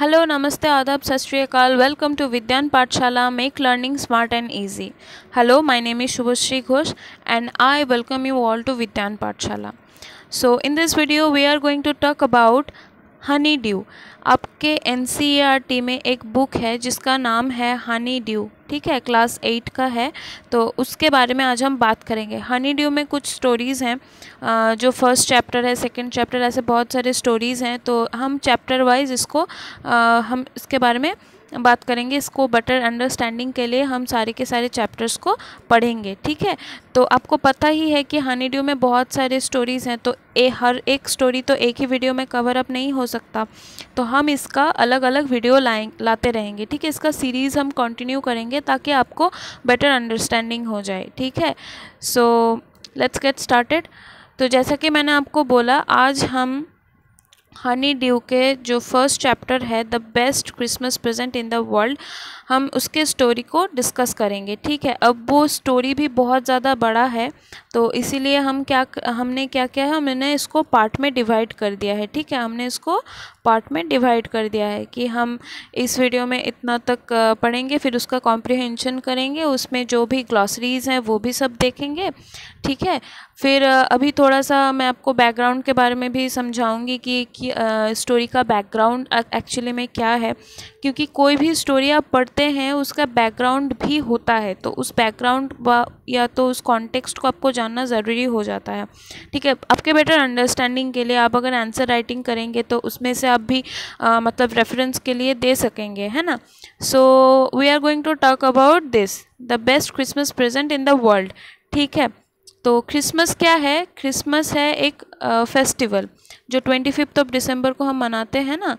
Hello, Namaste, Adab, Kal. Welcome to Vidyan Patshala, Make Learning Smart and Easy. Hello, my name is Shubhashri Ghosh and I welcome you all to Vidyan Patshala. So, in this video, we are going to talk about Honeydew आपके N e में एक book है जिसका नाम है Honey due ठीक है class eight का है तो उसके बारे में आज हम बात करेंगे हनी ड्यू में कुछ स्टोरीज़ हैं जो फर्स्ट चैप्टर है सेकंड चैप्टर ऐसे बहुत सारे स्टोरीज़ हैं तो हम चैप्टर वाइज इसको हम इसके बारे में बात करेंगे इसको बेटर अंडरस्टैंडिंग के लिए हम सारे के सारे चैप्टर्स को पढ़ेंगे ठीक है तो आपको पता ही है कि हनी ड्यू में बहुत सारे स्टोरीज़ हैं तो ए हर एक स्टोरी तो एक ही वीडियो में कवर अप नहीं हो सकता तो हम इसका अलग अलग वीडियो लाए लाते रहेंगे ठीक है इसका सीरीज़ हम कंटिन्यू करेंगे ताकि आपको बेटर अंडरस्टैंडिंग हो जाए ठीक है सो लेट्स गेट स्टार्टेड तो जैसा कि मैंने आपको बोला आज हम हनी ड्यू के जो फर्स्ट चैप्टर है the best Christmas present in the world हम उसके स्टोरी को डिस्कस करेंगे ठीक है अब वो स्टोरी भी बहुत ज़्यादा बड़ा है तो इसीलिए हम क्या हमने क्या किया है हमने इसको पार्ट में डिवाइड कर दिया है ठीक है हमने इसको पार्ट में डिवाइड कर दिया है कि हम इस वीडियो में इतना तक पढ़ेंगे फिर उसका कॉम्प्रिहेंशन करेंगे उसमें जो भी ग्लॉसरीज़ हैं वो भी सब देखेंगे ठीक है फिर अभी थोड़ा सा मैं आपको बैकग्राउंड के बारे में भी समझाऊंगी कि, कि आ, स्टोरी का बैकग्राउंड एक्चुअली में क्या है क्योंकि कोई भी स्टोरी आप पढ़ते हैं उसका बैकग्राउंड भी होता है तो उस बैकग्राउंड या तो उस कॉन्टेक्स्ट को आपको जानना ज़रूरी हो जाता है ठीक है आपके बेटर अंडरस्टैंडिंग के लिए आप अगर आंसर राइटिंग करेंगे तो उसमें से आप भी आ, मतलब रेफरेंस के लिए दे सकेंगे है ना so we are going to talk about this the best Christmas present in the world ठीक है तो क्रिसमस क्या है क्रिसमस है एक फेस्टिवल uh, जो ट्वेंटी फिफ्थ ऑफ डिसम्बर को हम मनाते हैं ना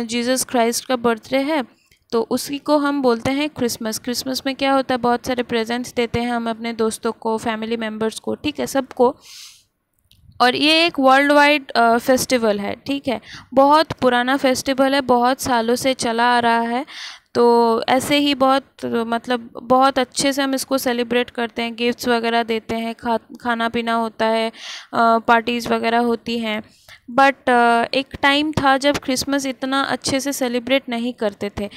जीसस क्राइस्ट का बर्थडे है तो उसी को हम बोलते हैं क्रिसमस क्रिसमस में क्या होता है बहुत सारे प्रेजेंट्स देते हैं हम अपने दोस्तों को फैमिली मेम्बर्स को ठीक है सबको और ये एक वर्ल्ड वाइड फेस्टिवल है ठीक है बहुत पुराना फेस्टिवल है बहुत सालों से चला आ रहा है तो ऐसे ही बहुत मतलब बहुत अच्छे से हम इसको सेलिब्रेट करते हैं गिफ्ट्स वगैरह देते हैं खा खाना पीना होता है पार्टीज़ वगैरह होती हैं बट uh, एक टाइम था जब क्रिसमस इतना अच्छे से सेलिब्रेट नहीं करते थे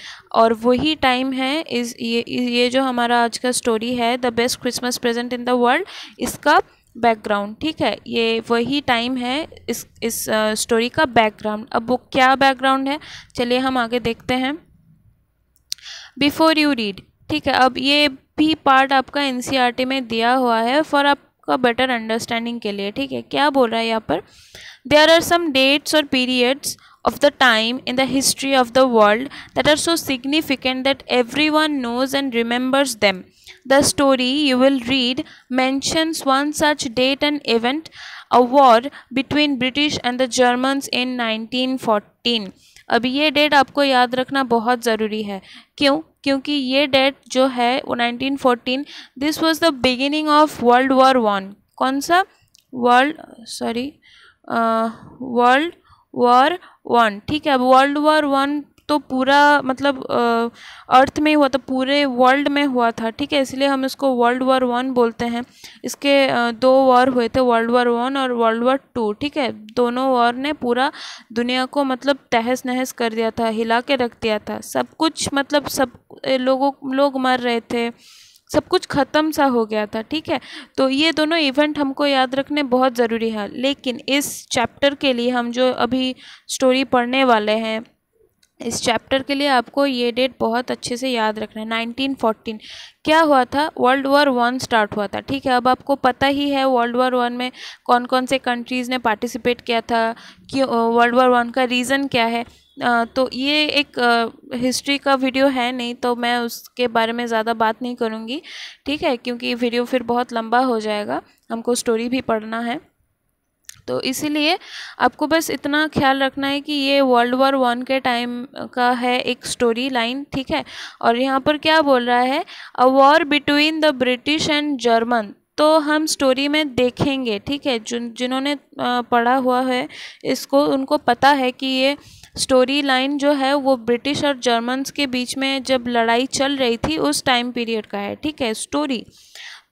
और वही टाइम है इस ये ये जो हमारा आज का स्टोरी है the best Christmas present in the world इसका बैकग्राउंड ठीक है ये वही टाइम है इस इस स्टोरी uh, का बैकग्राउंड अब वो क्या बैकग्राउंड है चलिए हम आगे देखते हैं बिफोर यू रीड ठीक है अब ये भी पार्ट आपका एन e में दिया हुआ है फॉर अ का बेटर अंडरस्टैंडिंग के लिए ठीक है क्या बोल रहा है यहाँ पर देयर आर सम डेट्स और periods of the time in the history of the world that are so significant that every one knows and remembers them the story you will read mentions one such date and event a war between British and the Germans in nineteen fourteen अभी ये date आपको याद रखना बहुत ज़रूरी है क्यों क्योंकि ये डेट जो है वो 1914 this was the beginning of world war one कौन सा world sorry world war one ठीक है अब वर्ल्ड वॉर वन तो पूरा मतलब अर्थ में ही हुआ था पूरे वर्ल्ड में हुआ था ठीक है इसलिए हम इसको वर्ल्ड वॉर वन बोलते हैं इसके दो वॉर हुए थे वर्ल्ड वॉर वन और वर्ल्ड वॉर टू ठीक है दोनों वॉर ने पूरा दुनिया को मतलब तहस नहस कर दिया था हिला के रख दिया था सब कुछ मतलब सब लोगों लोग मर रहे थे सब कुछ ख़त्म सा हो गया था ठीक है तो ये दोनों इवेंट हमको याद रखने बहुत ज़रूरी है लेकिन इस चैप्टर के लिए हम जो अभी स्टोरी पढ़ने वाले हैं इस चैप्टर के लिए आपको ये डेट बहुत अच्छे से याद रखना है नाइनटीन फोर्टीन क्या हुआ था वर्ल्ड वॉर वन स्टार्ट हुआ था ठीक है अब आपको पता ही है वर्ल्ड वॉर वन में कौन कौन से कंट्रीज़ ने पार्टिसिपेट किया था क्यों वर्ल्ड वॉर वन का रीज़न क्या है तो ये एक हिस्ट्री का वीडियो है नहीं तो मैं उसके बारे में ज़्यादा बात नहीं करूँगी ठीक है क्योंकि वीडियो फिर बहुत लंबा हो जाएगा हमको स्टोरी भी पढ़ना है तो इसीलिए आपको बस इतना ख्याल रखना है कि ये वर्ल्ड वॉर वन के टाइम का है एक स्टोरी लाइन ठीक है और यहाँ पर क्या बोल रहा है a war between the British and German तो हम स्टोरी में देखेंगे ठीक है जिन जिन्होंने पढ़ा हुआ है इसको उनको पता है कि ये स्टोरी लाइन जो है वो ब्रिटिश और जर्मन्स के बीच में जब लड़ाई चल रही थी उस टाइम पीरियड का है ठीक है स्टोरी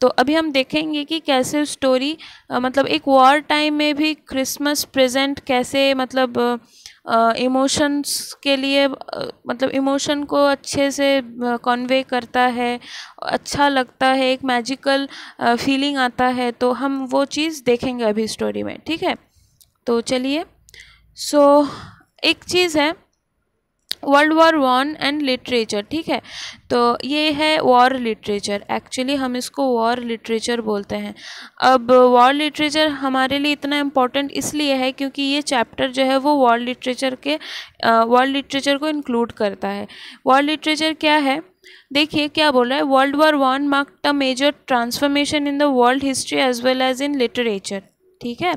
तो अभी हम देखेंगे कि कैसे स्टोरी मतलब एक वॉर टाइम में भी क्रिसमस प्रेजेंट कैसे मतलब इमोशंस के लिए मतलब इमोशन को अच्छे से कन्वे करता है अच्छा लगता है एक मैजिकल फीलिंग आता है तो हम वो चीज़ देखेंगे अभी स्टोरी में ठीक है तो चलिए सो so, एक चीज़ है world war one and literature ठीक है तो ये है वॉर लिटरेचर एक्चुअली हम इसको वॉर लिटरेचर बोलते हैं अब वॉर लिटरेचर हमारे लिए इतना इम्पोर्टेंट इसलिए है क्योंकि ये चैप्टर जो है वो वॉर लिटरेचर के वॉर लिटरेचर को इंक्लूड करता है वॉर लिटरेचर क्या है देखिए क्या बोल रहा है world war one mark a major transformation in the world history as well as in literature ठीक है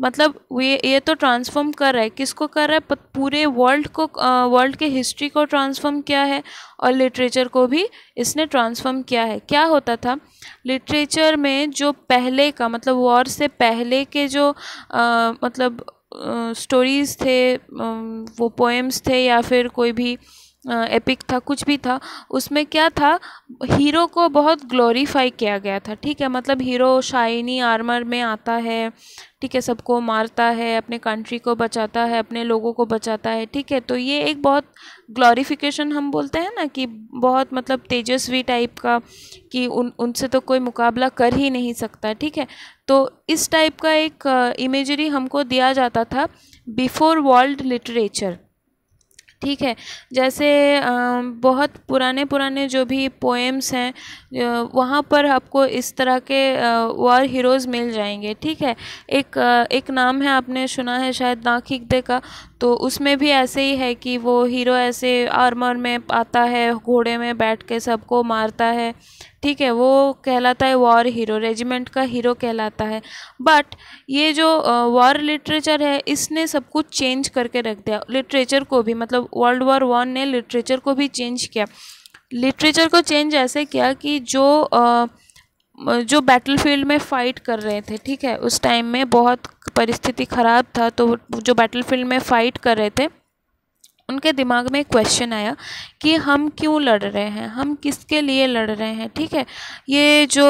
मतलब ये ये तो ट्रांसफॉर्म कर रहा है किसको कर रहा है पूरे वर्ल्ड को वर्ल्ड के हिस्ट्री को ट्रांसफॉर्म किया है और लिटरेचर को भी इसने ट्रांसफॉर्म किया है क्या होता था लिटरेचर में जो पहले का मतलब वॉर से पहले के जो आ, मतलब स्टोरीज़ थे वो पोएम्स थे या फिर कोई भी एपिक था कुछ भी था उसमें क्या था हीरो को बहुत ग्लोरीफाई किया गया था ठीक है मतलब हीरो शाइनी आर्मर में आता है ठीक है सबको मारता है अपने कंट्री को बचाता है अपने लोगों को बचाता है ठीक है तो ये एक बहुत ग्लोरीफिकेशन हम बोलते हैं ना कि बहुत मतलब तेजस्वी टाइप का कि उन उनसे तो कोई मुकाबला कर ही नहीं सकता ठीक है तो इस टाइप का एक इमेजरी हमको दिया जाता था बिफोर वर्ल्ड लिटरेचर ठीक है जैसे बहुत पुराने पुराने जो भी पोएम्स हैं वहाँ पर आपको इस तरह के वॉर हीरोज़ मिल जाएंगे ठीक है एक एक नाम है आपने सुना है शायद नाखिकदे का तो उसमें भी ऐसे ही है कि वो हीरो ऐसे आर्मर में आता है घोड़े में बैठ के सबको मारता है ठीक है वो कहलाता है वॉर हीरो रेजिमेंट का हीरो कहलाता है बट ये जो वॉर लिटरेचर है इसने सब कुछ चेंज करके रख दिया लिटरेचर को भी मतलब वर्ल्ड वॉर वन ने लिटरेचर को भी चेंज किया लिटरेचर को चेंज ऐसे किया कि जो आ, जो बैटलफील्ड में फ़ाइट कर रहे थे ठीक है उस टाइम में बहुत परिस्थिति ख़राब था तो जो बैटलफील्ड में फ़ाइट कर रहे थे उनके दिमाग में एक क्वेश्चन आया कि हम क्यों लड़ रहे हैं हम किसके लिए लड़ रहे हैं ठीक है ये जो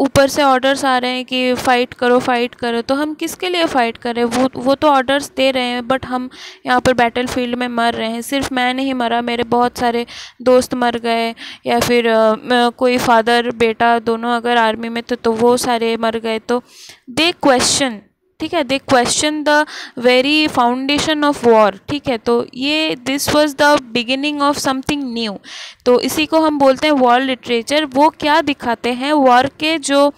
ऊपर से ऑर्डर्स आ रहे हैं कि फ़ाइट करो फाइट करो तो हम किसके लिए फ़ाइट करें वो वो तो ऑर्डर्स दे रहे हैं बट हम यहाँ पर बैटल फील्ड में मर रहे हैं सिर्फ मैं नहीं मरा मेरे बहुत सारे दोस्त मर गए या फिर आ, कोई फादर बेटा दोनों अगर आर्मी में थे तो वो सारे मर गए तो दे क्वेश्चन ठीक है they question the very foundation of war ठीक है तो ये this was the beginning of something new तो इसी को हम बोलते हैं वॉर लिटरेचर वो क्या दिखाते हैं वॉर के जो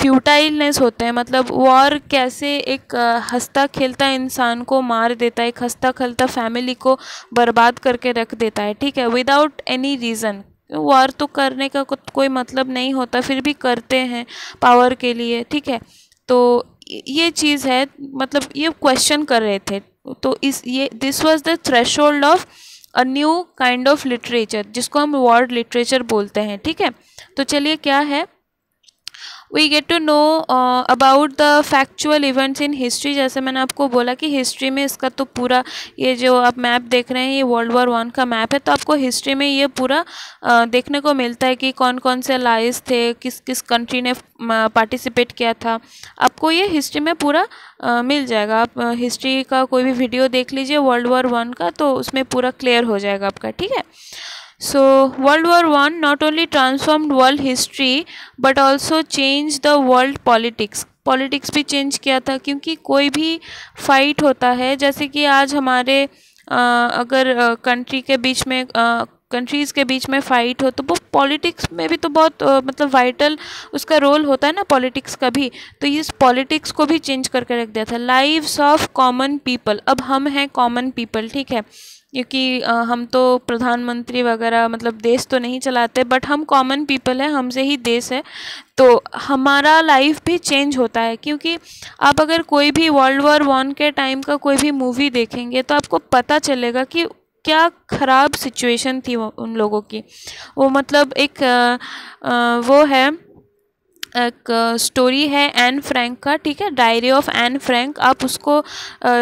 फ्यूटाइलनेस होते हैं मतलब वॉर कैसे एक हंसता खेलता इंसान को मार देता है एक हंसता खेलता फैमिली को बर्बाद करके रख देता है ठीक है विदाउट एनी रीज़न वॉर तो करने का को, कोई मतलब नहीं होता फिर भी करते हैं पावर के लिए ठीक है तो ये चीज़ है मतलब ये क्वेश्चन कर रहे थे तो इस ये this was the thresh of a new kind of literature जिसको हम वर्ड लिटरेचर बोलते हैं ठीक है तो चलिए क्या है we get to know about the factual events in history जैसे मैंने आपको बोला कि हिस्ट्री में इसका तो पूरा ये जो आप मैप देख रहे हैं ये वर्ल्ड वॉर वन का मैप है तो आपको हिस्ट्री में ये पूरा uh, देखने को मिलता है कि कौन कौन से लाइज थे किस किस कंट्री ने पार्टिसिपेट uh, किया था आपको ये हिस्ट्री में पूरा uh, मिल जाएगा आप हिस्ट्री uh, का कोई भी वीडियो देख लीजिए वर्ल्ड वॉर वन का तो उसमें पूरा क्लियर हो जाएगा आपका ठीक है So World War 1 not only transformed world history but also changed the world politics politics भी चेंज किया था क्योंकि कोई भी फाइट होता है जैसे कि आज हमारे agar अगर कंट्री के बीच में uh, कंट्रीज़ के बीच में फ़ाइट हो तो वो पॉलिटिक्स में भी तो बहुत मतलब वाइटल उसका रोल होता है ना पॉलिटिक्स का भी तो इस पॉलिटिक्स को भी चेंज करके रख दिया था लाइव्स ऑफ कॉमन पीपल अब हम हैं कॉमन पीपल ठीक है क्योंकि हम तो प्रधानमंत्री वगैरह मतलब देश तो नहीं चलाते बट हम कॉमन पीपल हैं हमसे ही देश है तो हमारा लाइफ भी चेंज होता है क्योंकि आप अगर कोई भी वर्ल्ड वॉर वन के टाइम का कोई भी मूवी देखेंगे तो आपको पता चलेगा कि क्या ख़राब सिचुएशन थी उन लोगों की वो मतलब एक आ, आ, वो है एक स्टोरी है एन फ्रैंक का ठीक है डायरी ऑफ एन फ्रैंक आप उसको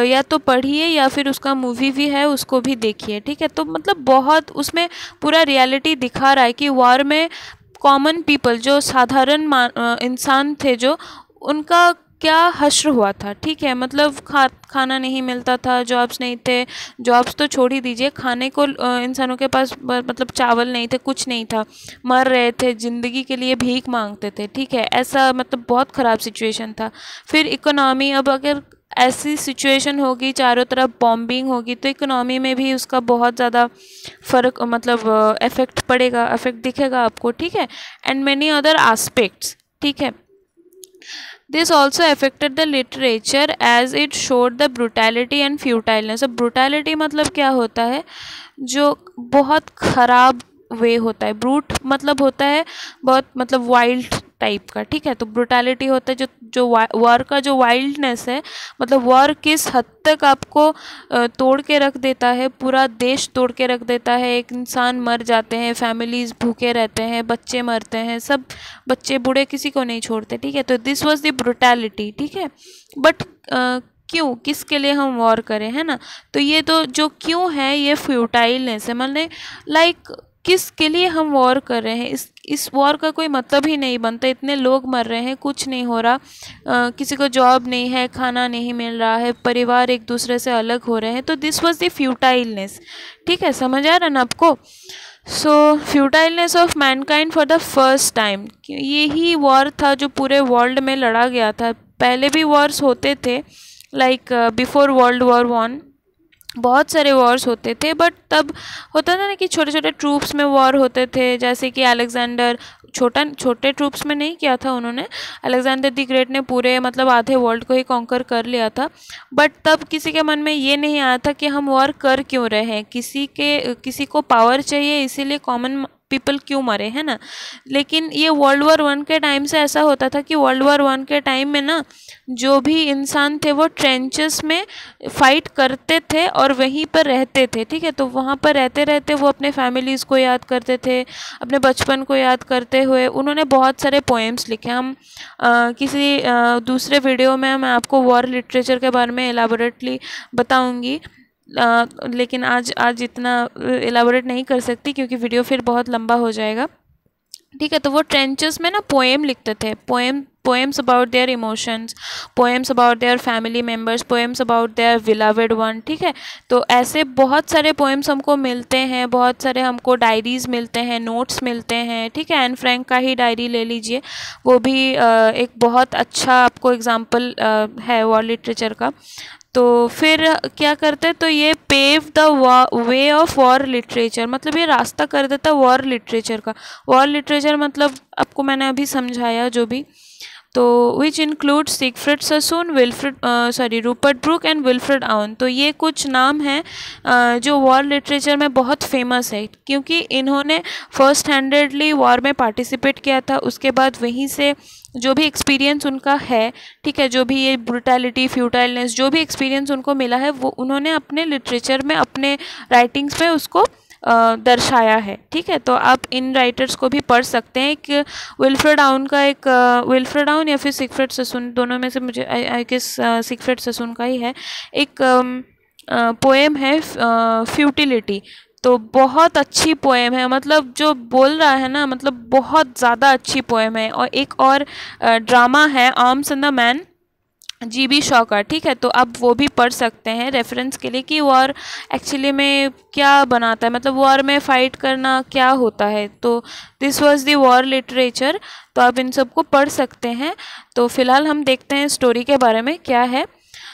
या तो पढ़िए या फिर उसका मूवी भी है उसको भी देखिए ठीक है तो मतलब बहुत उसमें पूरा रियलिटी दिखा रहा है कि वॉर में कॉमन पीपल जो साधारण इंसान थे जो उनका क्या हश्र हुआ था ठीक है मतलब खा खाना नहीं मिलता था जॉब्स नहीं थे जॉब्स तो छोड़ ही दीजिए खाने को इंसानों के पास मतलब चावल नहीं थे कुछ नहीं था मर रहे थे ज़िंदगी के लिए भीख मांगते थे ठीक है ऐसा मतलब बहुत ख़राब सिचुएशन था फिर इकोनॉमी अब अगर ऐसी सिचुएशन होगी चारों तरफ बॉम्बिंग होगी तो इकोनॉमी में भी उसका बहुत ज़्यादा फ़र्क मतलब इफ़ेक्ट पड़ेगा इफ़ेक्ट दिखेगा आपको ठीक है एंड मैनी अदर आस्पेक्ट्स ठीक है this also affected the literature as it showed the brutality and futileness brutality मतलब क्या होता है जो बहुत ख़राब वे होता है ब्रूट मतलब होता है बहुत मतलब वाइल्ड टाइप का ठीक है तो ब्रुटैलिटी होता है जो जो वॉर का जो वाइल्डनेस है मतलब वॉर किस हद तक आपको तोड़ के रख देता है पूरा देश तोड़ के रख देता है एक इंसान मर जाते हैं फैमिलीज़ भूखे रहते हैं बच्चे मरते हैं सब बच्चे बूढ़े किसी को नहीं छोड़ते ठीक है तो दिस वॉज द ब्रुटैलिटी ठीक है बट क्यों किसके लिए हम वॉर करें है ना तो ये तो जो क्यों है ये फ्यूटाइलनेस है मैंने मतलब, लाइक like, किसके लिए हम वॉर कर रहे हैं इस इस वॉर का कोई मतलब ही नहीं बनता इतने लोग मर रहे हैं कुछ नहीं हो रहा आ, किसी को जॉब नहीं है खाना नहीं मिल रहा है परिवार एक दूसरे से अलग हो रहे हैं तो दिस वॉज द फ्यूटाइलनेस ठीक है समझ आ रहा ना आपको so futileness of mankind for the first time यही वॉर था जो पूरे वर्ल्ड में लड़ा गया था पहले भी वॉर्स होते थे like before world war one बहुत सारे वॉर्स होते थे बट तब होता था ना कि छोटे छोटे ट्रूप्स में वॉर होते थे जैसे कि अलेक्जेंडर छोटा छोटे ट्रूप्स में नहीं किया था उन्होंने अलेक्जेंडर दी ग्रेट ने पूरे मतलब आधे वर्ल्ड को ही कॉन्कर कर लिया था बट तब किसी के मन में ये नहीं आया था कि हम वॉर कर क्यों रहे हैं किसी के किसी को पावर चाहिए इसीलिए कॉमन पीपल क्यों मरे है ना लेकिन ये वर्ल्ड वॉर वन के टाइम से ऐसा होता था कि वर्ल्ड वॉर वन के टाइम में ना जो भी इंसान थे वो ट्रेंचेस में फाइट करते थे और वहीं पर रहते थे ठीक है तो वहाँ पर रहते रहते वो अपने फैमिलीज़ को याद करते थे अपने बचपन को याद करते हुए उन्होंने बहुत सारे पोएम्स लिखे हम आ, किसी आ, दूसरे वीडियो में मैं आपको वॉर लिटरेचर के बारे में एलाबोरेटली बताऊँगी आ, लेकिन आज आज इतना एलाबोरेट नहीं कर सकती क्योंकि वीडियो फिर बहुत लंबा हो जाएगा ठीक है तो वो ट्रेंचेस में ना पोएम लिखते थे poem poems about their emotions poems about their family members poems about their beloved one ठीक है तो ऐसे बहुत सारे पोएम्स हमको मिलते हैं बहुत सारे हमको डायरीज़ मिलते हैं नोट्स मिलते हैं ठीक है एन फ्रैंक का ही डायरी ले लीजिए वो भी एक बहुत अच्छा आपको एग्जाम्पल है वर्ल्ड लिटरेचर का तो फिर क्या करते हैं तो ये pave the way of war literature मतलब ये रास्ता कर देता है वॉर लिटरेचर का वॉर लिटरेचर मतलब आपको मैंने अभी समझाया जो भी तो which include Siegfried Sassoon Wilfred sorry Rupert Brooke and Wilfred Owen तो ये कुछ नाम हैं uh, जो वॉर लिटरेचर में बहुत फेमस है क्योंकि इन्होंने फर्स्ट हैंडेडली वॉर में पार्टिसिपेट किया था उसके बाद वहीं से जो भी एक्सपीरियंस उनका है ठीक है जो भी ये ब्रुटैलिटी फ्यूटाइलनेस जो भी एक्सपीरियंस उनको मिला है वो उन्होंने अपने लिटरेचर में अपने राइटिंग्स में उसको दर्शाया है ठीक है तो आप इन राइटर्स को भी पढ़ सकते हैं एक विल्फ्रेड का एक विल्फ्रेड या फिर सिकफ्रेड ससून दोनों में से मुझे आई किस सिकफ्रेड ससुन का ही है एक पोएम है फ्यूटिलिटी तो बहुत अच्छी पोएम है मतलब जो बोल रहा है ना मतलब बहुत ज़्यादा अच्छी पोएम है और एक और ड्रामा है Arms in the Man G B Shaw का ठीक है तो अब वो भी पढ़ सकते हैं रेफरेंस के लिए कि वॉर एक्चुअली में क्या बनाता है मतलब वॉर में फ़ाइट करना क्या होता है तो this was the war literature तो आप इन सबको पढ़ सकते हैं तो फ़िलहाल हम देखते हैं स्टोरी के बारे में क्या है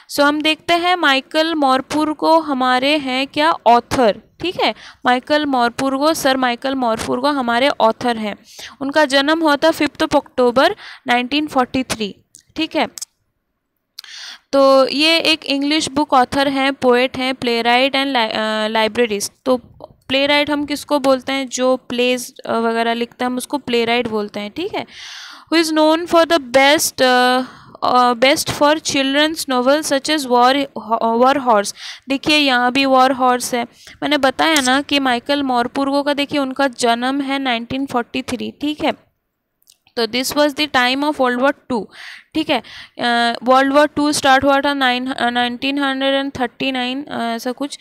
सो so, हम देखते हैं माइकल मोरपुर को हमारे हैं क्या ऑथर ठीक है माइकल मोरपुर को सर माइकल मोरपुर को हमारे ऑथर हैं उनका जन्म हुआ था फिफ्थ अक्टूबर थ्री ठीक है तो ये एक इंग्लिश बुक ऑथर हैं पोएट हैं प्ले राइट एंड लाइब्रेरीज तो प्ले राइट हम किसको बोलते हैं जो प्लेज वगैरह लिखता है हम उसको प्ले राइट बोलते हैं ठीक है who is known for the best best for children's novel such as war war horse देखिए यहाँ भी वॉर हॉर्स है मैंने बताया ना कि माइकल मोरपुरगो का देखिए उनका जन्म है 1943 ठीक है तो this was the time of world war two ठीक है वर्ल्ड वॉर टू स्टार्ट हुआ था nine nineteen hundred and thirty nine ऐसा कुछ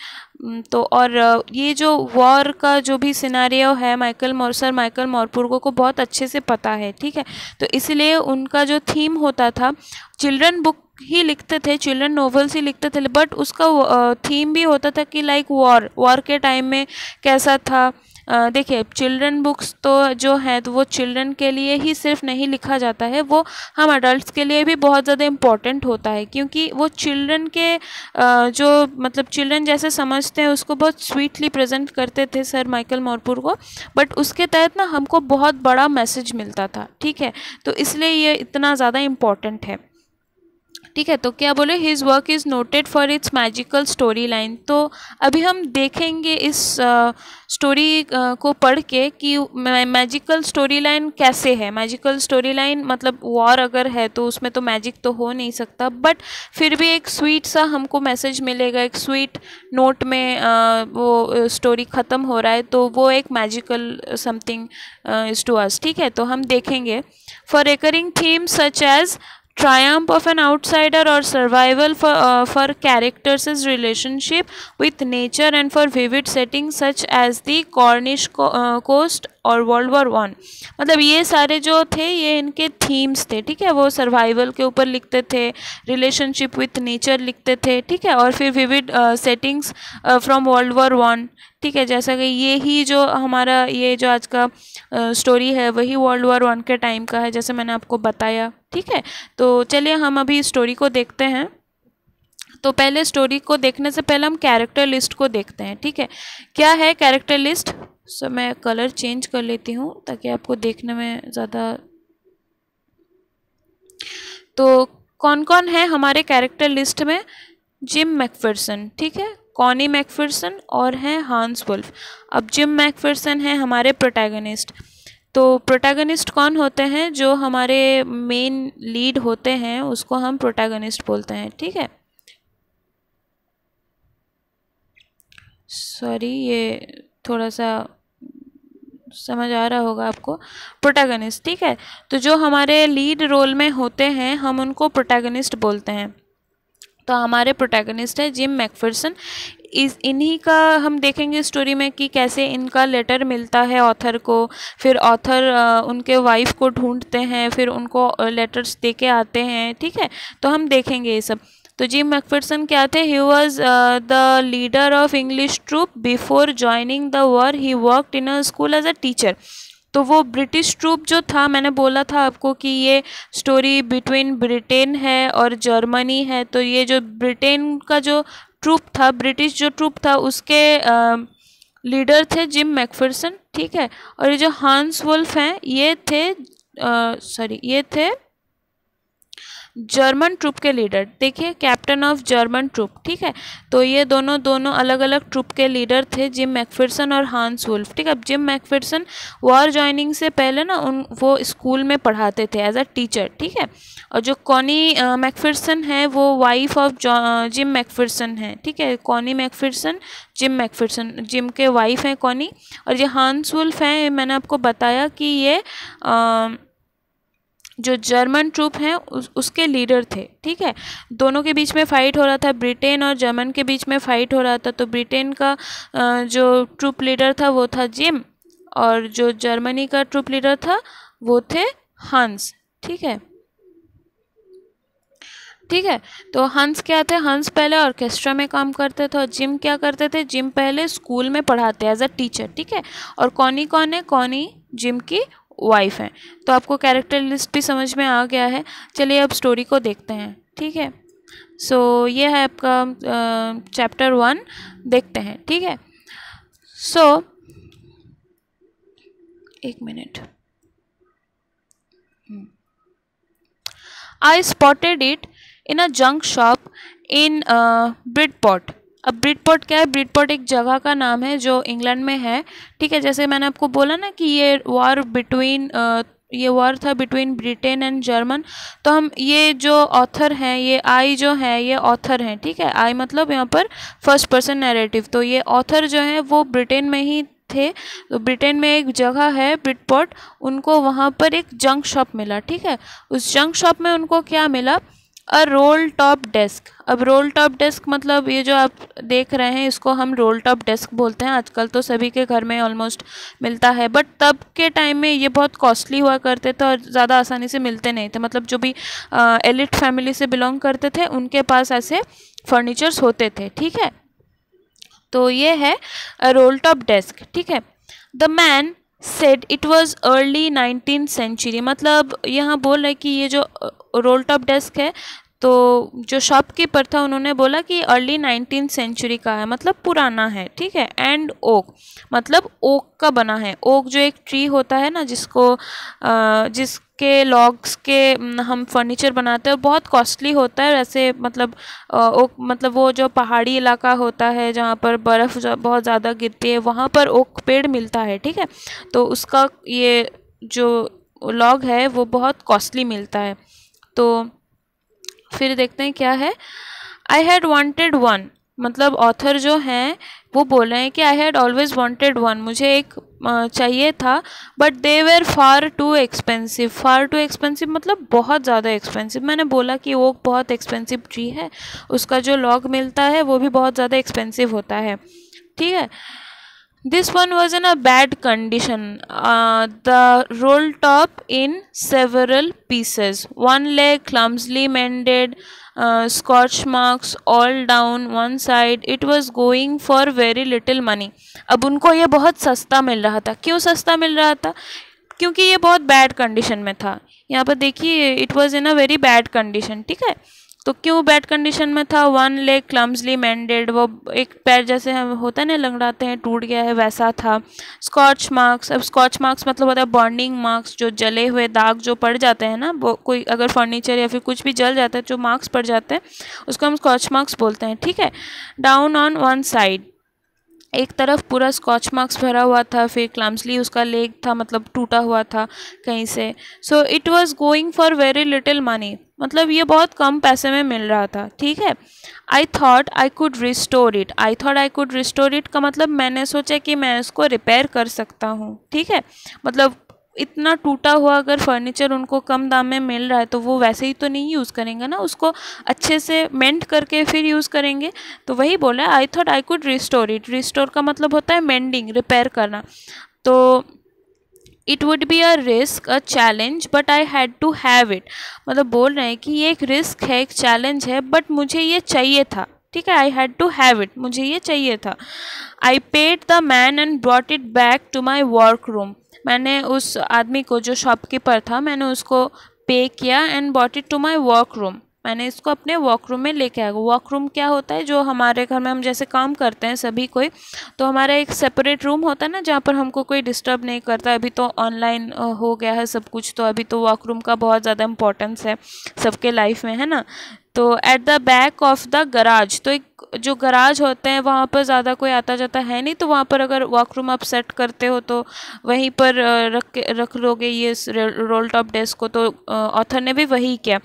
तो और ये जो वॉर का जो भी सिनारियो है माइकल मोरसर माइकल मोरपुरगो को बहुत अच्छे से पता है ठीक है तो इसलिए उनका जो थीम होता था चिल्ड्रन बुक ही लिखते थे चिल्ड्रन नॉवेल्स ही लिखते थे बट उसका थीम भी होता था कि लाइक वॉर वॉर के टाइम में कैसा था देखिए चिल्ड्रन बुक्स तो जो है तो वो चिल्ड्रन के लिए ही सिर्फ नहीं लिखा जाता है वो हम अडल्ट के लिए भी बहुत ज़्यादा इम्पॉर्टेंट होता है क्योंकि वो चिल्ड्रन के जो मतलब चिल्ड्रन जैसे समझते हैं उसको बहुत स्वीटली प्रेजेंट करते थे सर माइकल मोरपुर को बट उसके तहत ना हमको बहुत बड़ा मैसेज मिलता था ठीक है तो इसलिए ये इतना ज़्यादा इम्पॉर्टेंट है ठीक है तो क्या बोले his work is noted for its magical story line तो अभी हम देखेंगे इस स्टोरी uh, uh, को पढ़ के कि मैजिकल स्टोरी लाइन कैसे है मैजिकल स्टोरी लाइन मतलब वॉर अगर है तो उसमें तो मैजिक तो हो नहीं सकता बट फिर भी एक स्वीट सा हमको मैसेज मिलेगा एक स्वीट नोट में uh, वो स्टोरी ख़त्म हो रहा है तो वो एक magical something is to us ठीक है तो हम देखेंगे for recurring theme such as triumph of an outsider or survival for, uh, for characters' relationship with nature and for vivid settings such as the Cornish co uh, coast और world war one मतलब ये सारे जो थे ये इनके themes थे ठीक है वो सर्वाइवल के ऊपर लिखते थे रिलेशनशिप विथ नेचर लिखते थे ठीक है और फिर vivid settings from world war one ठीक है जैसा कि ये ही जो हमारा ये जो आज का स्टोरी है वही वर्ल्ड वॉर वन के टाइम का है जैसे मैंने आपको बताया ठीक है तो चलिए हम अभी स्टोरी को देखते हैं तो पहले स्टोरी को देखने से पहले हम कैरेक्टर लिस्ट को देखते हैं ठीक है क्या है कैरेक्टर लिस्ट सो मैं कलर चेंज कर लेती हूँ ताकि आपको देखने में ज़्यादा तो कौन कौन है हमारे कैरेक्टर लिस्ट में जिम मैकफर्सन ठीक है कॉनी मैकफर्सन और हैं हांस वुल्फ अब जिम मैकफर्सन है हमारे प्रोटैगनिस्ट तो प्रोटैगनिस्ट कौन होते हैं जो हमारे मेन लीड होते हैं उसको हम प्रोटैगनिस्ट बोलते हैं ठीक है सॉरी ये थोड़ा सा समझ आ रहा होगा आपको प्रोटैगनिस्ट ठीक है तो जो हमारे लीड रोल में होते हैं हम उनको प्रोटैगनिस्ट बोलते हैं तो हमारे प्रोटैगनिस्ट है जिम मैकफर्सन इस इन्हीं का हम देखेंगे स्टोरी में कि कैसे इनका लेटर मिलता है ऑथर को फिर ऑथर उनके वाइफ को ढूंढते हैं फिर उनको लेटर्स दे के आते हैं ठीक है तो हम देखेंगे ये सब तो जिम मैकफर्सन क्या थे he was the leader of English troop before joining the war he worked in a school as a teacher तो वो ब्रिटिश ट्रूप जो था मैंने बोला था आपको कि ये स्टोरी बिटवीन ब्रिटेन है और जर्मनी है तो ये जो ब्रिटेन का जो ट्रूप था ब्रिटिश जो ट्रूप था उसके लीडर uh, थे जिम मैकफर्सन ठीक है और ये जो हांस वुल्फ हैं ये थे सॉरी uh, ये थे जर्मन ट्रूप के लीडर देखिए कैप्टन ऑफ जर्मन ट्रूप ठीक है तो ये दोनों दोनों अलग अलग ट्रूप के लीडर थे जिम मैकफर्सन और हांस वुल्फ ठीक है अब जिम मैकफर्सन वॉर ज्वाइनिंग से पहले ना उन वो स्कूल में पढ़ाते थे एज अ टीचर ठीक है और जो कॉनी मैकफर्सन है वो वाइफ ऑफ जिम मैकफर्सन है ठीक है Connie McPherson Jim McPherson Jim के वाइफ हैं कॉनी और ये हांस वुल्फ हैं मैंने आपको बताया कि ये आ, जो जर्मन ट्रूप हैं उस, उसके लीडर थे ठीक है दोनों के बीच में फ़ाइट हो रहा था ब्रिटेन और जर्मन के बीच में फ़ाइट हो रहा था तो ब्रिटेन का जो ट्रूप लीडर था वो था जिम और जो जर्मनी का ट्रूप लीडर था वो थे हंस ठीक है ठीक है तो हंस क्या थे हंस पहले ऑर्केस्ट्रा में काम करते थे और जिम क्या करते थे जिम पहले स्कूल में पढ़ाते एज अ टीचर ठीक है और कौनी कौन है कौनी जिम की वाइफ हैं तो आपको कैरेक्टर लिस्ट भी समझ में आ गया है चलिए अब स्टोरी को देखते हैं ठीक है सो so, ये है आपका चैप्टर वन देखते हैं ठीक है सो so, एक minute I spotted it in a junk shop in Bridport अब ब्रिडपोर्ट क्या है ब्रिडपोर्ट एक जगह का नाम है जो इंग्लैंड में है ठीक है जैसे मैंने आपको बोला ना कि ये वॉर बिटवीन ये वॉर था बिटवीन ब्रिटेन एंड जर्मन तो हम ये जो ऑथर हैं ये आई जो है ये ऑथर हैं ठीक है आई मतलब यहाँ पर फर्स्ट पर्सन नैरेटिव तो ये ऑथर जो है वो ब्रिटेन में ही थे तो ब्रिटेन में एक जगह है ब्रिटपोर्ट उनको वहाँ पर एक जंक शॉप मिला ठीक है उस जंक शॉप में उनको क्या मिला अ रोल टॉप डेस्क अब रोल टॉप डेस्क मतलब ये जो आप देख रहे हैं इसको हम रोल टॉप डेस्क बोलते हैं आजकल तो सभी के घर में ऑलमोस्ट मिलता है बट तब के टाइम में ये बहुत कॉस्टली हुआ करते थे और ज़्यादा आसानी से मिलते नहीं थे मतलब जो भी एलिट फैमिली से बिलोंग करते थे उनके पास ऐसे फर्नीचर्स होते थे ठीक है तो ये है रोल टॉप डेस्क ठीक है the man said it was early nineteen century मतलब यहाँ बोल रहे कि ये जो रोल टॉप डेस्क है तो जो शॉपकीपर था उन्होंने बोला कि अर्ली नाइनटीन सेंचुरी का है मतलब पुराना है ठीक है एंड ओक मतलब ओक का बना है ओक जो एक ट्री होता है ना जिसको जिस के लॉग्स के हम फर्नीचर बनाते हैं और बहुत कॉस्टली होता है वैसे मतलब ओक मतलब वो जो पहाड़ी इलाका होता है जहाँ पर बर्फ़ बहुत ज़्यादा गिरती है वहाँ पर ओक पेड़ मिलता है ठीक है तो उसका ये जो लॉग है वो बहुत कॉस्टली मिलता है तो फिर देखते हैं क्या है आई हैड वॉन्टेड वन मतलब ऑथर जो हैं वो बोल रहे हैं कि I had always wanted one मुझे एक चाहिए था but they were far too expensive far too expensive मतलब बहुत ज़्यादा एक्सपेंसिव मैंने बोला कि वो बहुत एक्सपेंसिव ट्री है उसका जो लॉग मिलता है वो भी बहुत ज़्यादा एक्सपेंसिव होता है ठीक है this one was in a bad condition uh, the roll top in several pieces one leg clumsily mended uh, scotch marks all down one side it was going for very little money ab unko ye bahut sasta mil raha tha kyun sasta mil raha tha kyunki ye bahut bad condition mein tha yahan par dekhiye it was in a very bad condition theek hai तो क्यों bad condition में था one leg क्लम्सली मैंडेड वो एक पैर जैसे हम होता है ना लंगड़ाते हैं टूट गया है वैसा था स्कॉच मार्क्स अब स्कॉच मार्क्स मतलब होता है बॉन्डिंग मार्क्स जो जले हुए दाग जो पड़ जाते हैं ना वो कोई अगर फर्नीचर या फिर कुछ भी जल जाता है जो मार्क्स पड़ जाते हैं उसको हम स्कॉच मार्क्स बोलते हैं ठीक है डाउन ऑन वन साइड एक तरफ पूरा स्कॉच मार्क्स भरा हुआ था फिर क्लम्सली उसका लेग था मतलब टूटा हुआ था कहीं से so it was going for very little money मतलब ये बहुत कम पैसे में मिल रहा था ठीक है I thought I could restore it I thought I could restore it का मतलब मैंने सोचा कि मैं उसको रिपेयर कर सकता हूँ ठीक है मतलब इतना टूटा हुआ अगर फर्नीचर उनको कम दाम में मिल रहा है तो वो वैसे ही तो नहीं यूज़ करेंगे ना उसको अच्छे से मेंट करके फिर यूज़ करेंगे तो वही बोला I thought I could restore it restore का मतलब होता है मेंडिंग रिपेयर करना तो it would be a risk a challenge but I had to have it मतलब बोल रहे हैं कि ये एक रिस्क है एक चैलेंज है बट मुझे ये चाहिए था ठीक है I had to have it मुझे ये चाहिए था I paid the man and brought it back to my work room मैंने उस आदमी को जो शॉपकीपर था मैंने उसको पे किया and bought it to my work room मैंने इसको अपने वर्क रूम में लेके आया वर्क रूम क्या होता है जो हमारे घर में हम जैसे काम करते हैं सभी कोई तो हमारा एक सेपरेट रूम होता है ना जहाँ पर हमको कोई डिस्टर्ब नहीं करता अभी तो ऑनलाइन हो गया है सब कुछ तो अभी तो वर्क रूम का बहुत ज़्यादा इम्पोर्टेंस है सबके लाइफ में है ना तो at the back of the garage तो एक जो गराज होते हैं वहाँ पर ज़्यादा कोई आता जाता है नहीं तो वहाँ पर अगर वॉकरूम रूम आप सेट करते हो तो वहीं पर रख रख लोगे ये रोल टॉप डेस्क को तो ऑथर ने भी वही किया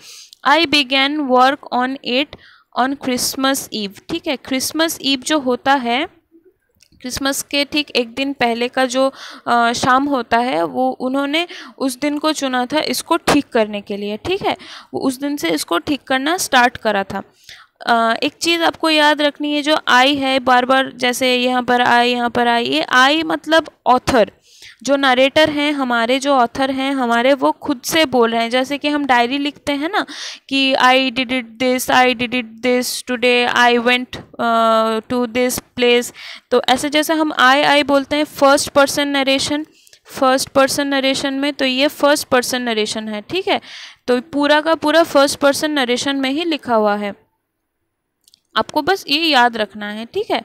I began work on it on Christmas Eve ठीक है क्रिसमस ईव जो होता है क्रिसमस के ठीक एक दिन पहले का जो आ, शाम होता है वो उन्होंने उस दिन को चुना था इसको ठीक करने के लिए ठीक है वो उस दिन से इसको ठीक करना स्टार्ट करा था एक चीज़ आपको याद रखनी है जो आई है बार बार जैसे यहाँ पर आई यहाँ पर आई ये आई मतलब ऑथर जो नरेटर हैं हमारे जो ऑथर हैं हमारे वो खुद से बोल रहे हैं जैसे कि हम डायरी लिखते हैं ना कि I did it this I did it this today I went to this place तो ऐसे जैसे हम आई आई बोलते हैं first person narration first person narration में तो ये फर्स्ट पर्सन नरेशन है ठीक है तो पूरा का पूरा फर्स्ट पर्सन नरेशन में ही लिखा हुआ है आपको बस ये याद रखना है ठीक है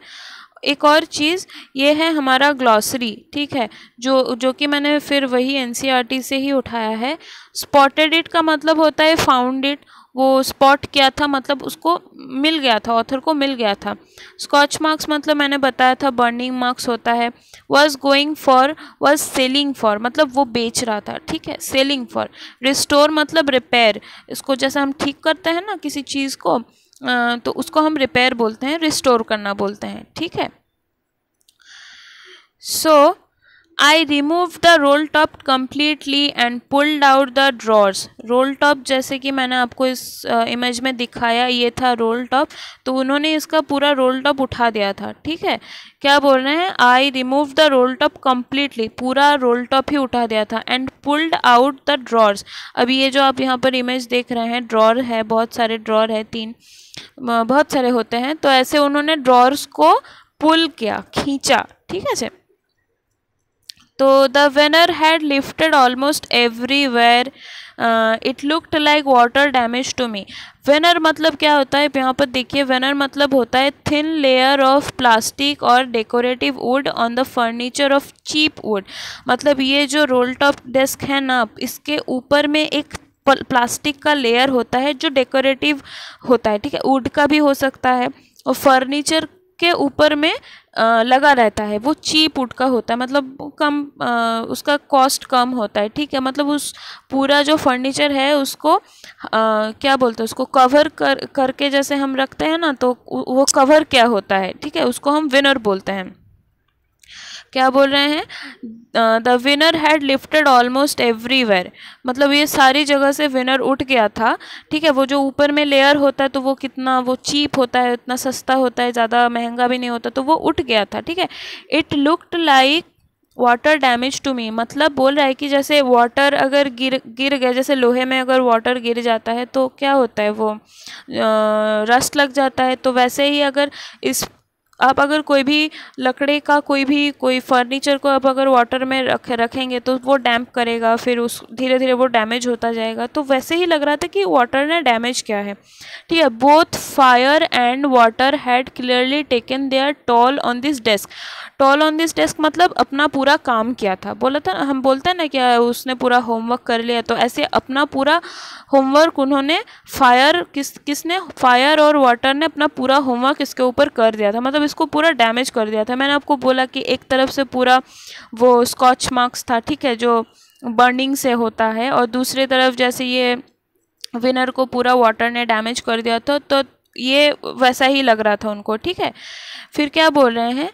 एक और चीज़ ये है हमारा ग्लॉसरी ठीक है जो जो कि मैंने फिर वही एन e से ही उठाया है स्पॉटेड इट का मतलब होता है फाउंड इट वो स्पॉट किया था मतलब उसको मिल गया था ऑथर को मिल गया था स्कॉच मार्क्स मतलब मैंने बताया था बर्निंग मार्क्स होता है was going for was selling for मतलब वो बेच रहा था ठीक है सेलिंग फॉर रिस्टोर मतलब रिपेयर इसको जैसे हम ठीक करते हैं ना किसी चीज़ को तो उसको हम रिपेयर बोलते हैं रिस्टोर करना बोलते हैं ठीक है so I remove the roll top completely and pulled out the drawers roll top जैसे कि मैंने आपको इस इमेज में दिखाया ये था रोल टॉप तो उन्होंने इसका पूरा रोल टॉप उठा दिया था ठीक है क्या बोल रहे हैं I remove the roll top completely पूरा रोल टॉप ही उठा दिया था and pulled out the drawers अभी ये जो आप यहाँ पर इमेज देख रहे हैं ड्रॉर है बहुत सारे ड्रॉर है तीन बहुत सारे होते हैं तो ऐसे उन्होंने ड्रॉर्स को पुल किया खींचा ठीक है तो the veneer had lifted almost everywhere it looked like water damage to me veneer मतलब क्या होता है यहाँ पर देखिए वेनर मतलब होता है थिन लेयर ऑफ प्लास्टिक और decorative wood on the furniture of cheap wood मतलब ये जो रोल टॉप डेस्क है ना इसके ऊपर में एक प्लास्टिक का लेयर होता है जो डेकोरेटिव होता है ठीक है वुड का भी हो सकता है और फर्नीचर के ऊपर में आ, लगा रहता है वो चीप उड का होता है मतलब कम आ, उसका कॉस्ट कम होता है ठीक है मतलब उस पूरा जो फर्नीचर है उसको आ, क्या बोलते हैं उसको कवर कर करके जैसे हम रखते हैं ना तो वो कवर क्या होता है ठीक है उसको हम विनर बोलते हैं क्या बोल रहे हैं the veneer had lifted almost everywhere मतलब ये सारी जगह से विनर उठ गया था ठीक है वो जो ऊपर में लेयर होता है तो वो कितना वो चीप होता है इतना सस्ता होता है ज़्यादा महंगा भी नहीं होता तो वो उठ गया था ठीक है it looked like water damage to me मतलब बोल रहा है कि जैसे वाटर अगर गिर गिर गया जैसे लोहे में अगर वाटर गिर जाता है तो क्या होता है वो रस्ट लग जाता है तो वैसे ही अगर इस आप अगर कोई भी लकड़े का कोई भी कोई फर्नीचर को आप अगर वाटर में रख रखेंगे तो वो डैम्प करेगा फिर उस धीरे धीरे वो डैमेज होता जाएगा तो वैसे ही लग रहा था कि वाटर ने डैमेज क्या है ठीक है both fire and water had clearly taken their toll on this desk toll on this desk मतलब अपना पूरा काम किया था बोला था हम बोलते हैं ना क्या उसने पूरा होमवर्क कर लिया तो ऐसे अपना पूरा होमवर्क उन्होंने फायर किस किसने फायर और वाटर ने अपना पूरा होमवर्क इसके ऊपर कर दिया था मतलब इसको पूरा डैमेज कर दिया था मैंने आपको बोला कि एक तरफ से पूरा वो स्कॉच मार्क्स था ठीक है जो बर्निंग से होता है और दूसरी तरफ जैसे ये विनर को पूरा वाटर ने डैमेज कर दिया था तो ये वैसा ही लग रहा था उनको ठीक है फिर क्या बोल रहे हैं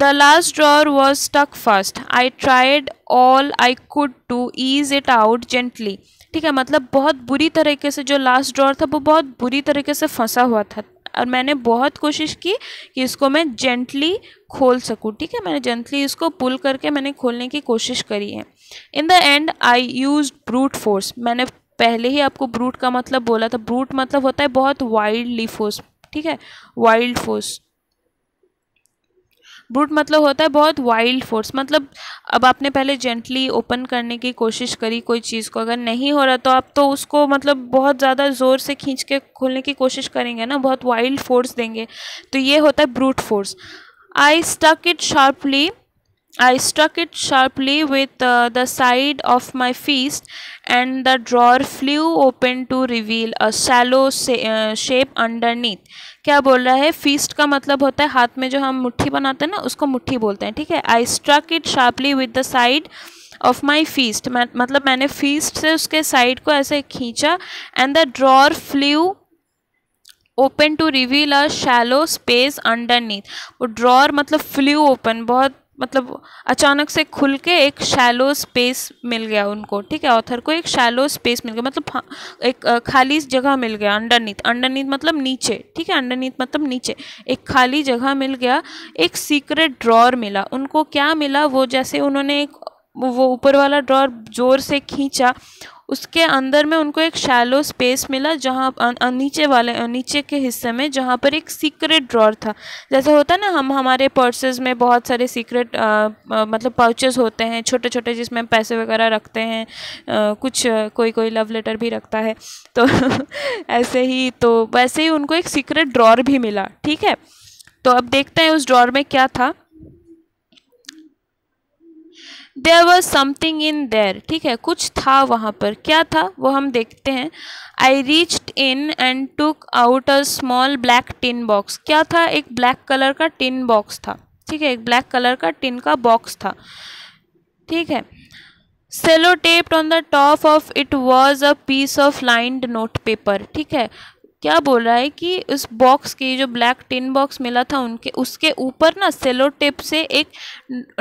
the last drawer was stuck first I tried all I could to ease it out gently ठीक है मतलब बहुत बुरी तरीके से जो लास्ट ड्रॉर था वो बहुत बुरी तरीके से फंसा हुआ था और मैंने बहुत कोशिश की कि इसको मैं जेंटली खोल सकूँ ठीक है मैंने जेंटली इसको पुल करके मैंने खोलने की कोशिश करी है in the end I use brute force मैंने पहले ही आपको ब्रूट का मतलब बोला था ब्रूट मतलब होता है बहुत वाइल्डली फोर्स ठीक है वाइल्ड फोर्स ब्रूट मतलब होता है बहुत वाइल्ड फोर्स मतलब अब आपने पहले जेंटली ओपन करने की कोशिश करी कोई चीज़ को अगर नहीं हो रहा तो आप तो उसको मतलब बहुत ज़्यादा ज़ोर से खींच के खोलने की कोशिश करेंगे ना बहुत वाइल्ड फोर्स देंगे तो ये होता है brute force I struck it sharply I struck it sharply with uh, the side of my fist, and the drawer flew open to reveal a shallow uh, shape underneath. क्या बोल रहा है feast का मतलब होता है हाथ में जो हम मुट्ठी बनाते हैं ना उसको मुट्ठी बोलते हैं ठीक है I struck it sharply with the side of my fist मतलब मैंने फीस्ट से उसके साइड को ऐसे खींचा and the drawer flew open to reveal a shallow space neath वो ड्रॉर मतलब फ्लू ओपन बहुत मतलब अचानक से खुल के एक शैलो स्पेस मिल गया उनको ठीक है ऑथर को एक शैलो स्पेस मिल गया मतलब एक खाली जगह मिल गया अंडरनीथ अंडरनीथ मतलब नीचे ठीक है अंडरनीथ मतलब नीचे एक खाली जगह मिल गया एक सीक्रेट ड्रॉर मिला उनको क्या मिला वो जैसे उन्होंने एक वो ऊपर वाला ड्रॉर जोर से खींचा उसके अंदर में उनको एक शैलो स्पेस मिला जहाँ नीचे वाले नीचे के हिस्से में जहाँ पर एक सीक्रेट ड्रॉर था जैसे होता ना हम हमारे पर्सेज में बहुत सारे सीक्रेट मतलब पाउचेस होते हैं छोटे छोटे जिसमें पैसे वगैरह रखते हैं आ, कुछ कोई कोई लव लेटर भी रखता है तो ऐसे ही तो वैसे ही उनको एक सीक्रेट ड्रॉर भी मिला ठीक है तो अब देखते हैं उस ड्रॉर में क्या था देर वॉज समथिंग इन देर ठीक है कुछ था वहाँ पर क्या था वो हम देखते हैं I reach in and took out a small black tin box क्या था एक ब्लैक कलर का टिन बॉक्स था ठीक है एक ब्लैक कलर का टिन का बॉक्स था ठीक है sellotaped on the top of it was a piece of lined note paper ठीक है क्या बोल रहा है कि उस बॉक्स की जो ब्लैक टिन बॉक्स मिला था उनके उसके ऊपर ना सेलो टेप से एक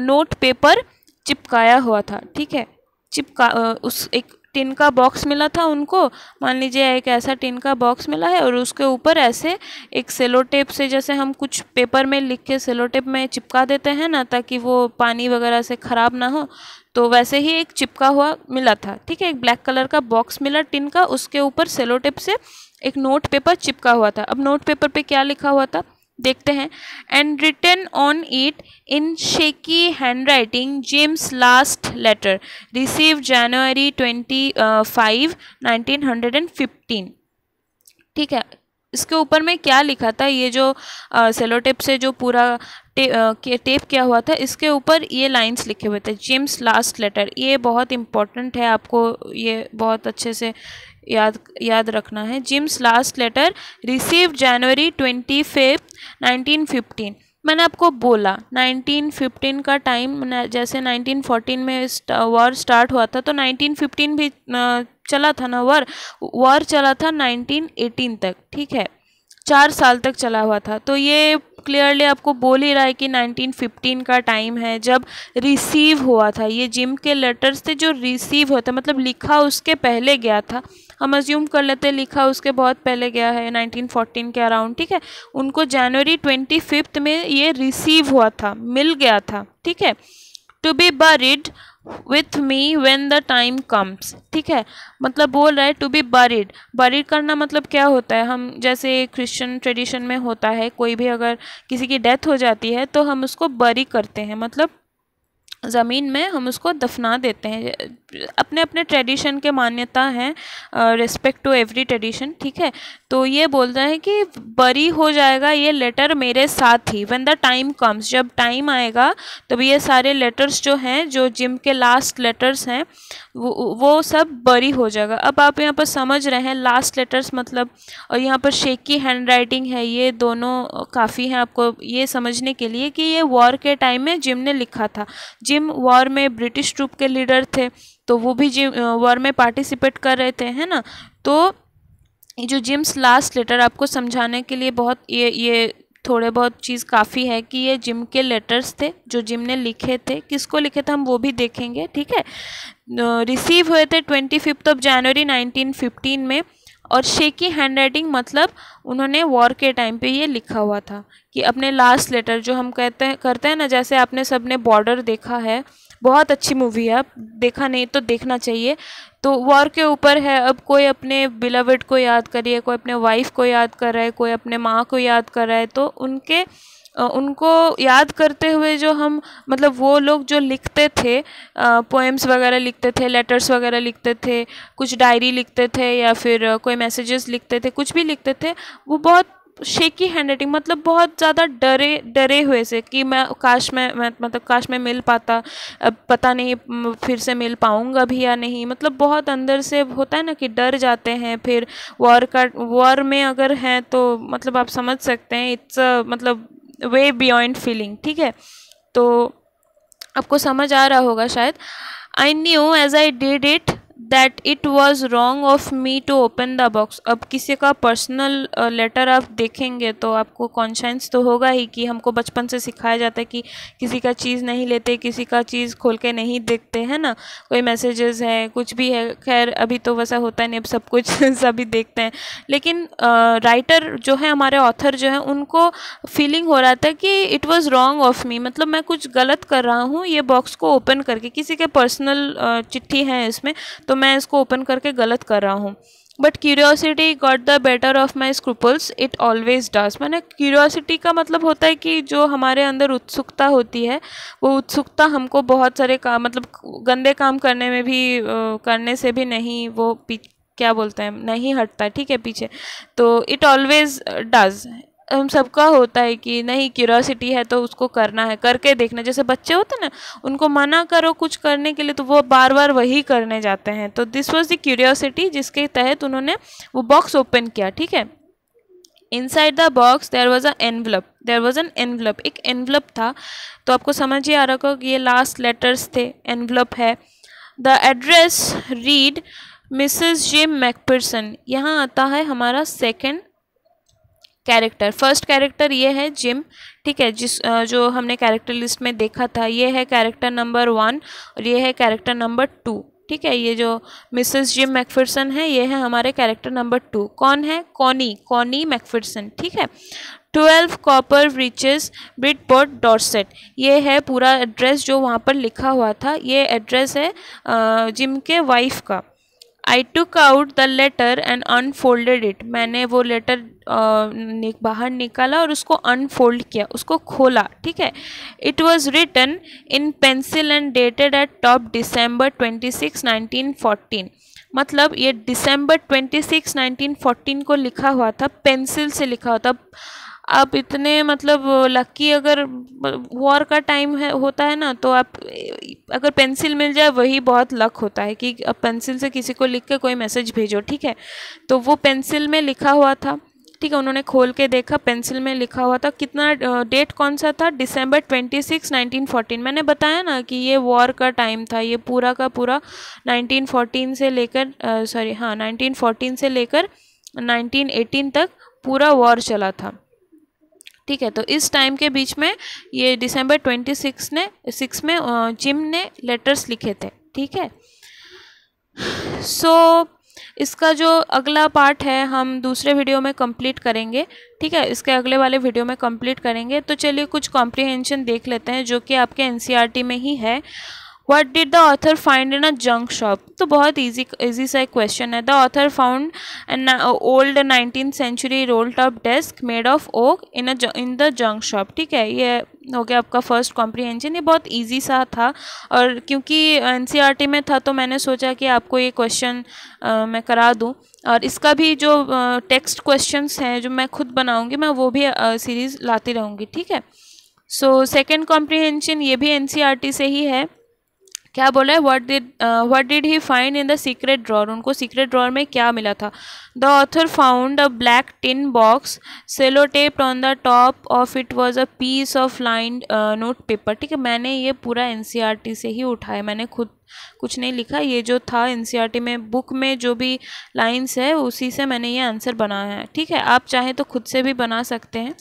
नोट पेपर चिपकाया हुआ था ठीक है चिपका उस एक टिन का बॉक्स मिला था उनको मान लीजिए एक ऐसा टिन का बॉक्स मिला है और उसके ऊपर ऐसे एक सेलो टेप से जैसे हम कुछ पेपर में लिख के सेलो टेप में चिपका देते हैं ना ताकि वो पानी वगैरह से ख़राब ना हो तो वैसे ही एक चिपका हुआ मिला था ठीक है एक ब्लैक कलर का बॉक्स मिला टिन का उसके ऊपर सेलो टेप से एक नोट पेपर चिपका हुआ था अब नोट पेपर पे क्या लिखा हुआ था देखते हैं and written on it in shaky handwriting Jim's last letter received January twenty five nineteen hundred and fifteen ठीक है इसके ऊपर में क्या लिखा था ये जो सेलो टेप से जो पूरा टे, आ, टेप किया हुआ था इसके ऊपर ये लाइंस लिखे हुए थे जेम्स लास्ट लेटर ये बहुत इंपॉर्टेंट है आपको ये बहुत अच्छे से याद याद रखना है Jim's last letter received January twenty fifth nineteen fifteen मैंने आपको बोला 1915 का टाइम जैसे 1914 में वॉर स्टार्ट uh, हुआ था तो 1915 भी uh, चला था ना वॉर वॉर चला था 1918 तक ठीक है चार साल तक चला हुआ था तो ये क्लियरली आपको बोल ही रहा है कि 1915 का टाइम है जब रिसीव हुआ था ये जिम के लेटर्स थे जो रिसीव होता मतलब लिखा उसके पहले गया था हम अज्यूम कर लेते हैं लिखा उसके बहुत पहले गया है 1914 के अराउंड ठीक है उनको जनवरी ट्वेंटी फिफ्थ में ये रिसीव हुआ था मिल गया था ठीक है to be buried with me when the time comes ठीक है मतलब बोल रहा है टू बी बरिड बरिड करना मतलब क्या होता है हम जैसे क्रिश्चन ट्रेडिशन में होता है कोई भी अगर किसी की डेथ हो जाती है तो हम उसको बरी करते हैं मतलब ज़मीन में हम उसको दफना देते हैं अपने अपने ट्रेडिशन के मान्यता हैं रिस्पेक्ट टू एवरी ट्रेडिशन ठीक है तो ये बोल रहे हैं कि बरी हो जाएगा ये लेटर मेरे साथ ही वन द टाइम कम्स जब टाइम आएगा तब ये सारे लेटर्स जो हैं जो जिम के लास्ट लेटर्स हैं वो वो सब बरी हो जाएगा अब आप यहाँ पर समझ रहे हैं लास्ट लेटर्स मतलब और यहाँ पर की हैंड राइटिंग है ये दोनों काफ़ी हैं आपको ये समझने के लिए कि ये वॉर के टाइम में जिम ने लिखा था जिम वॉर में ब्रिटिश ट्रूप के लीडर थे तो वो भी जिम वॉर में पार्टिसिपेट कर रहे थे है ना तो जो जिम्स लास्ट लेटर आपको समझाने के लिए बहुत ये ये थोड़े बहुत चीज़ काफ़ी है कि ये जिम के लेटर्स थे जो जिम ने लिखे थे किसको लिखे थे हम वो भी देखेंगे ठीक है रिसीव हुए थे twenty fifth of January nineteen fifteen में और शेकी हैंड राइटिंग मतलब उन्होंने वॉर के टाइम पे ये लिखा हुआ था कि अपने लास्ट लेटर जो हम कहते हैं करते हैं ना जैसे आपने सबने बॉर्डर देखा है बहुत अच्छी मूवी है देखा नहीं तो देखना चाहिए तो वॉर के ऊपर है अब कोई अपने बिलावट को याद करिए कोई अपने वाइफ को याद कर रहा है कोई अपने माँ को याद कर रहा है तो उनके उनको याद करते हुए जो हम मतलब वो लोग जो लिखते थे पोएम्स वगैरह लिखते थे लेटर्स वगैरह लिखते थे कुछ डायरी लिखते थे या फिर कोई मैसेजेस लिखते थे कुछ भी लिखते थे वो बहुत शेकी हैंड राइटिंग मतलब बहुत ज़्यादा डरे डरे हुए से कि मैं काश मैं, मैं मतलब काश मैं मिल पाता अब पता नहीं फिर से मिल पाऊँगा भी या नहीं मतलब बहुत अंदर से होता है ना कि डर जाते हैं फिर वॉर का वॉर में अगर हैं तो मतलब आप समझ सकते हैं इट्स मतलब वे बियॉन्ड फीलिंग ठीक है तो आपको समझ आ रहा होगा शायद I knew as I did it that it was wrong of me to open the box अब किसी का पर्सनल लेटर आप देखेंगे तो आपको कॉन्शंस तो होगा ही कि हमको बचपन से सिखाया जाता है कि किसी का चीज़ नहीं लेते किसी का चीज़ खोल के नहीं देखते हैं ना कोई मैसेजेस है कुछ भी है खैर अभी तो वैसा होता नहीं अब सब कुछ सभी देखते हैं लेकिन राइटर जो है हमारे ऑथर जो है उनको फीलिंग हो रहा था कि it was wrong of me मतलब मैं कुछ गलत कर रहा हूँ ये बॉक्स को ओपन करके किसी के पर्सनल चिट्ठी है इसमें तो मैं इसको ओपन करके गलत कर रहा हूँ but curiosity got the better of my scruples it always does मैंने क्यूरियोसिटी का मतलब होता है कि जो हमारे अंदर उत्सुकता होती है वो उत्सुकता हमको बहुत सारे काम मतलब गंदे काम करने में भी करने से भी नहीं वो क्या बोलते हैं नहीं हटता ठीक है पीछे तो इट ऑलवेज डज हम सबका होता है कि नहीं क्यूरोसिटी है तो उसको करना है करके देखना जैसे बच्चे होते ना उनको मना करो कुछ करने के लिए तो वो बार बार वही करने जाते हैं तो दिस वॉज द क्यूरियोसिटी जिसके तहत उन्होंने वो बॉक्स ओपन किया ठीक है inside the box there was a envelope there was an envelope एक एनवलप था तो आपको समझ ही आ रहा होगा कि ये लास्ट लेटर्स थे एनवलप है the address read Mrs Jim McPherson यहाँ आता है हमारा सेकेंड कैरेक्टर फर्स्ट कैरेक्टर ये है जिम ठीक है जिस जो हमने कैरेक्टर लिस्ट में देखा था ये है कैरेक्टर नंबर वन और ये है कैरेक्टर नंबर टू ठीक है ये जो मिसेस जिम मैकफर्सन है ये है हमारे कैरेक्टर नंबर टू कौन है कॉनी कॉनी मैकफर्सन ठीक है ट्वेल्व कॉपर ब्रिचेस बोर्ड डॉट ये है पूरा एड्रेस जो वहाँ पर लिखा हुआ था ये एड्रेस है जिम के वाइफ का I took out the letter and unfolded it मैंने वो लेटर बाहर निकाला और उसको अनफोल्ड किया उसको खोला ठीक है it was written in pencil and dated at top December twenty six nineteen fourteen मतलब ये December twenty six nineteen fourteen को लिखा हुआ था पेंसिल से लिखा हुआ था आप इतने मतलब लक्की अगर वॉर का टाइम है होता है ना तो आप अगर पेंसिल मिल जाए वही बहुत लक होता है कि अब पेंसिल से किसी को लिख के कोई मैसेज भेजो ठीक है तो वो पेंसिल में लिखा हुआ था ठीक है उन्होंने खोल के देखा पेंसिल में लिखा हुआ था कितना डेट कौन सा था December twenty six nineteen fourteen मैंने बताया ना कि ये वॉर का टाइम था ये पूरा का पूरा नाइनटीन फोर्टीन से लेकर सॉरी हाँ नाइनटीन फोर्टीन से लेकर नाइनटीन एटीन तक पूरा वॉर चला था ठीक है तो इस टाइम के बीच में ये दिसंबर ट्वेंटी सिक्स ने सिक्स में जिम ने लेटर्स लिखे थे ठीक है सो so, इसका जो अगला पार्ट है हम दूसरे वीडियो में कंप्लीट करेंगे ठीक है इसके अगले वाले वीडियो में कंप्लीट करेंगे तो चलिए कुछ कॉम्प्रिहेंशन देख लेते हैं जो कि आपके एनसीईआरटी e में ही है what did the author find in a junk shop तो बहुत ईजी ईजी सा एक क्वेश्चन है the author found an old nineteen century roll top desk made of oak in a in the junk shop ठीक है ये हो गया आपका फर्स्ट कॉम्प्रीहेंशन ये बहुत ईजी सा था और क्योंकि एन सी आर टी में था तो मैंने सोचा कि आपको ये क्वेश्चन uh, मैं करा दूँ और इसका भी जो टेक्स्ट uh, क्वेश्चंस हैं जो मैं खुद बनाऊंगी मैं वो भी सीरीज़ uh, लाती रहूँगी ठीक है सो सेकेंड कॉम्प्रीहेंशन ये भी एनसीईआरटी e से ही है क्या बोला है what did what did he find in the secret drawer उनको सीक्रेट ड्रॉर में क्या मिला था the author found a black tin box sellotape on the top of it was a piece of line note paper ठीक है मैंने ये पूरा एन e से ही उठाया मैंने खुद कुछ नहीं लिखा ये जो था एन e में बुक में जो भी लाइन्स है उसी से मैंने ये आंसर बनाया है ठीक है आप चाहें तो खुद से भी बना सकते हैं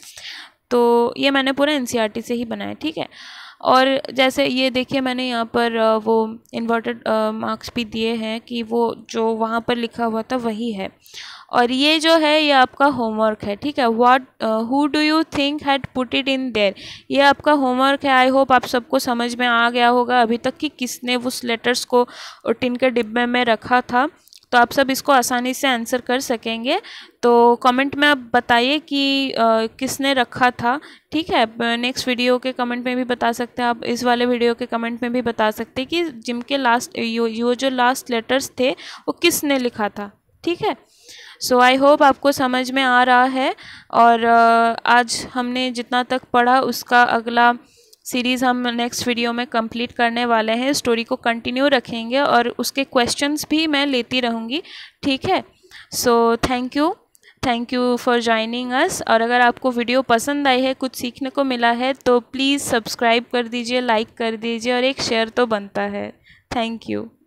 तो ये मैंने पूरा एन e से ही बनाया ठीक है और जैसे ये देखिए मैंने यहाँ पर वो इन्वर्टेड मार्क्स भी दिए हैं कि वो जो वहाँ पर लिखा हुआ था वही है और ये जो है ये आपका होमवर्क है ठीक है what who do you think had put it in there ये आपका होमवर्क है आई होप आप सबको समझ में आ गया होगा अभी तक कि किसने उस लेटर्स को टिन के डिब्बे में रखा था तो आप सब इसको आसानी से आंसर कर सकेंगे तो कमेंट में आप बताइए कि आ, किसने रखा था ठीक है नेक्स्ट वीडियो के कमेंट में भी बता सकते हैं आप इस वाले वीडियो के कमेंट में भी बता सकते हैं कि जिम के लास्ट यो जो लास्ट लेटर्स थे वो किसने लिखा था ठीक है सो आई होप आपको समझ में आ रहा है और आज हमने जितना तक पढ़ा उसका अगला सीरीज़ हम नेक्स्ट वीडियो में कंप्लीट करने वाले हैं स्टोरी को कंटिन्यू रखेंगे और उसके क्वेश्चंस भी मैं लेती रहूँगी ठीक है so thank you thank you for joining us और अगर आपको वीडियो पसंद आई है कुछ सीखने को मिला है तो प्लीज़ सब्सक्राइब कर दीजिए लाइक कर दीजिए और एक शेयर तो बनता है थैंक यू